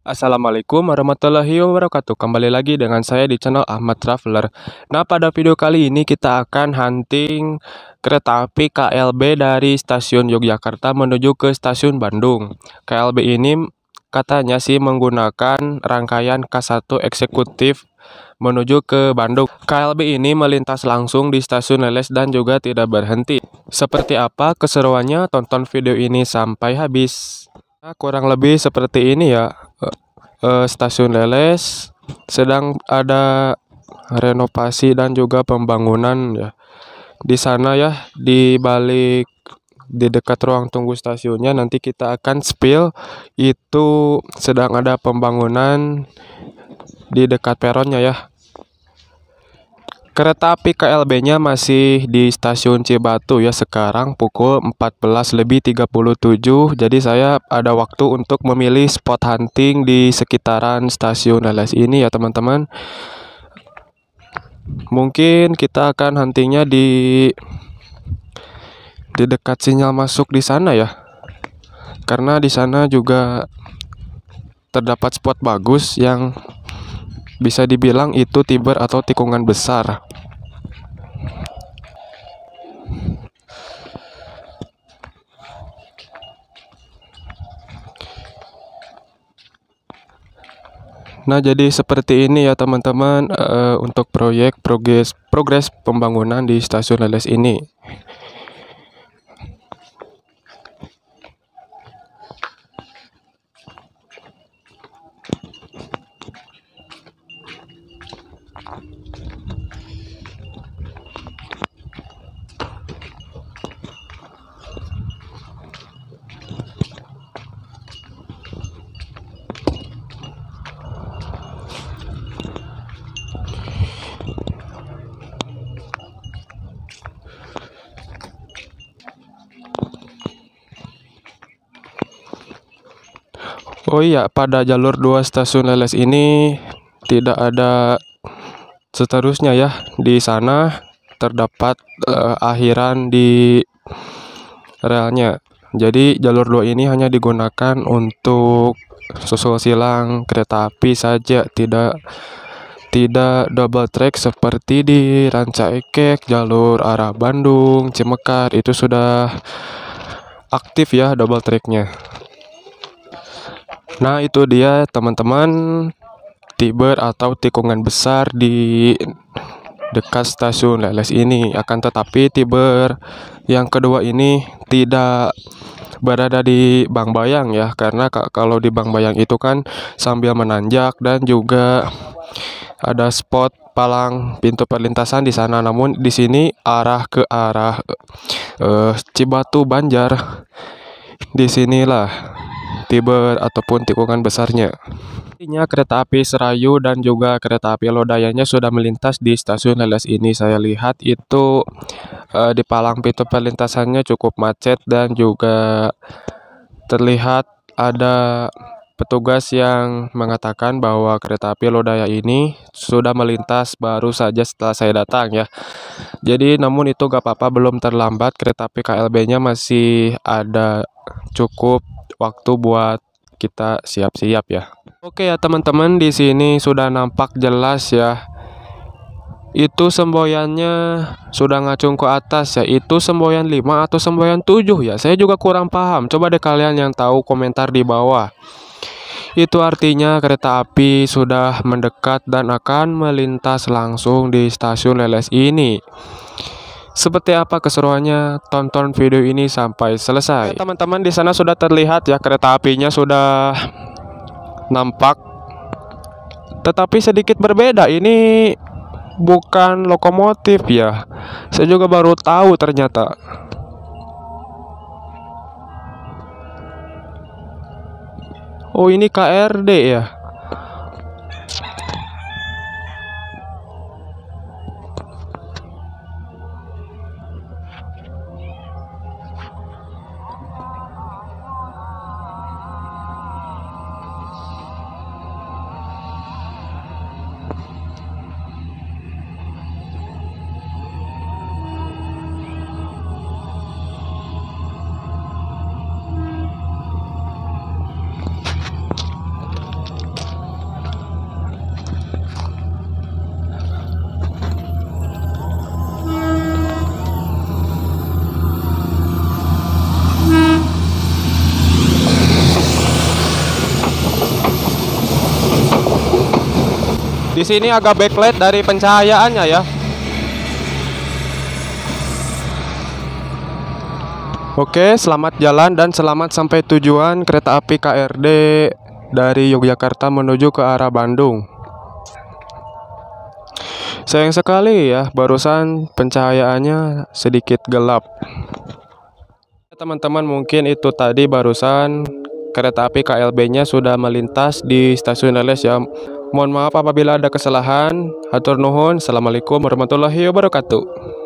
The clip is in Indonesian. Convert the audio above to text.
Assalamualaikum warahmatullahi wabarakatuh Kembali lagi dengan saya di channel Ahmad Traveler Nah pada video kali ini kita akan hunting kereta api KLB dari stasiun Yogyakarta menuju ke stasiun Bandung KLB ini katanya sih menggunakan rangkaian K1 eksekutif menuju ke Bandung KLB ini melintas langsung di stasiun Leles dan juga tidak berhenti Seperti apa keseruannya tonton video ini sampai habis Nah, kurang lebih seperti ini ya e, stasiun Leles sedang ada renovasi dan juga pembangunan ya. Di sana ya di balik di dekat ruang tunggu stasiunnya nanti kita akan spill itu sedang ada pembangunan di dekat peronnya ya. Kereta api KLB-nya masih di stasiun Cibatu ya sekarang pukul 14 lebih 37 Jadi saya ada waktu untuk memilih spot hunting di sekitaran stasiun LS ini ya teman-teman Mungkin kita akan huntingnya di di dekat sinyal masuk di sana ya Karena di sana juga terdapat spot bagus yang bisa dibilang itu Tiber atau tikungan besar. Nah, jadi seperti ini ya teman-teman uh, untuk proyek progres progres pembangunan di Stasiun Leles ini. Oh iya, pada jalur dua stasiun Leles ini tidak ada seterusnya ya. Di sana terdapat uh, akhiran di relnya. Jadi jalur dua ini hanya digunakan untuk susul silang kereta api saja, tidak tidak double track seperti di Ranca Ekek, jalur arah Bandung, Cimekar itu sudah aktif ya double tracknya. Nah, itu dia teman-teman Tiber atau tikungan besar di dekat stasiun Leles ini. Akan tetapi Tiber yang kedua ini tidak berada di Bang Bayang ya karena kalau di Bang Bayang itu kan sambil menanjak dan juga ada spot palang pintu perlintasan di sana namun di sini arah ke arah uh, Cibatu Banjar disinilah Tiber ataupun tikungan besarnya. Intinya kereta api Serayu dan juga kereta api Lodayanya sudah melintas di stasiun Leles ini. Saya lihat itu eh, di palang pintu perlintasannya cukup macet dan juga terlihat ada petugas yang mengatakan bahwa kereta api Lodaya ini sudah melintas baru saja setelah saya datang ya. Jadi namun itu gak apa-apa belum terlambat kereta api KLB-nya masih ada cukup waktu buat kita siap-siap ya. Oke ya teman-teman, di sini sudah nampak jelas ya. Itu semboyannya sudah ngacung ke atas ya. Itu semboyan 5 atau semboyan 7 ya. Saya juga kurang paham. Coba deh kalian yang tahu komentar di bawah. Itu artinya kereta api sudah mendekat dan akan melintas langsung di stasiun Leles ini. Seperti apa keseruannya? Tonton video ini sampai selesai. Ya, teman-teman di sana sudah terlihat ya kereta apinya sudah nampak. Tetapi sedikit berbeda ini bukan lokomotif ya. Saya juga baru tahu ternyata. Oh ini KRD ya. Di sini agak backlight dari pencahayaannya ya. Oke, selamat jalan dan selamat sampai tujuan kereta api KRD dari Yogyakarta menuju ke arah Bandung. Sayang sekali ya, barusan pencahayaannya sedikit gelap. Teman-teman, mungkin itu tadi barusan kereta api KLB-nya sudah melintas di stasiun Leles ya. Mohon maaf apabila ada kesalahan. Hatur nuhun. Assalamualaikum warahmatullahi wabarakatuh.